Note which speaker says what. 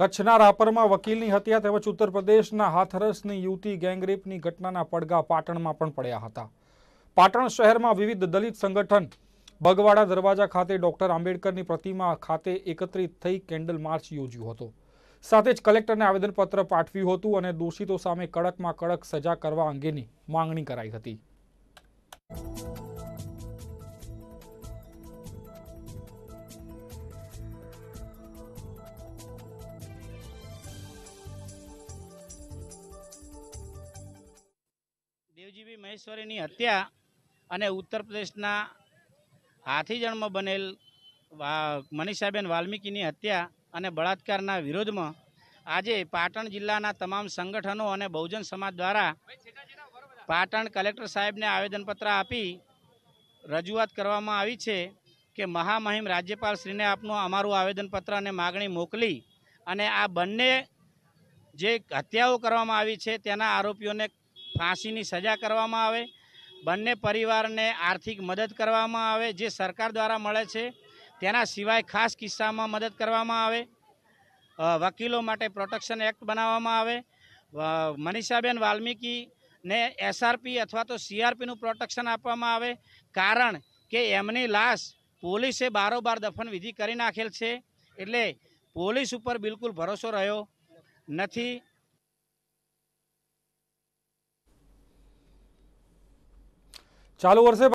Speaker 1: કચ્છના રાપરમાં વકીલની હત્યા તેમજ ઉત્તર પ્રદેશના હાથરસની યુવતી ગેંગરેપની ઘટનાના પડઘા પાટણમાં પણ પડ્યા હતા પાટણ શહેરમાં વિવિધ દલિત સંગઠન બગવાડા દરવાજા ખાતે ડોક્ટર આંબેડકરની પ્રતિમા ખાતે એકત્રિત થઈ કેન્ડલ માર્ચ યોજ્યો હતો સાથે જ કલેક્ટરને આવેદનપત્ર પાઠવ્યું હતું અને દોષિતો સામે કડકમાં કડક સજા કરવા અંગેની માંગણી કરાઈ હતી
Speaker 2: વાયુજીવી મહેશ્વરીની હત્યા અને ઉત્તર પ્રદેશના હાથીજણમાં બનેલ મનીષાબેન વાલ્મિકીની હત્યા અને બળાત્કારના વિરોધમાં આજે પાટણ જિલ્લાના તમામ સંગઠનો અને બહુજન સમાજ દ્વારા પાટણ કલેક્ટર સાહેબને આવેદનપત્ર આપી રજૂઆત કરવામાં આવી છે કે મહામહિમ રાજ્યપાલશ્રીને આપનું અમારું આવેદનપત્ર અને માગણી મોકલી અને આ બંને જે હત્યાઓ કરવામાં આવી છે તેના આરોપીઓને ફાંસીની સજા કરવામાં આવે બંને પરિવારને આર્થિક મદદ કરવામાં આવે જે સરકાર દ્વારા મળે છે તેના સિવાય ખાસ કિસ્સામાં મદદ કરવામાં આવે વકીલો માટે પ્રોટેક્શન એક્ટ બનાવવામાં આવે મનીષાબેન વાલ્મીકીને એસઆરપી અથવા તો સીઆરપીનું પ્રોટેક્શન આપવામાં આવે કારણ કે એમની લાશ પોલીસે બારોબાર દફનવિધિ કરી નાખેલ છે એટલે પોલીસ ઉપર બિલકુલ ભરોસો રહ્યો નથી ચાલુ વર્ષે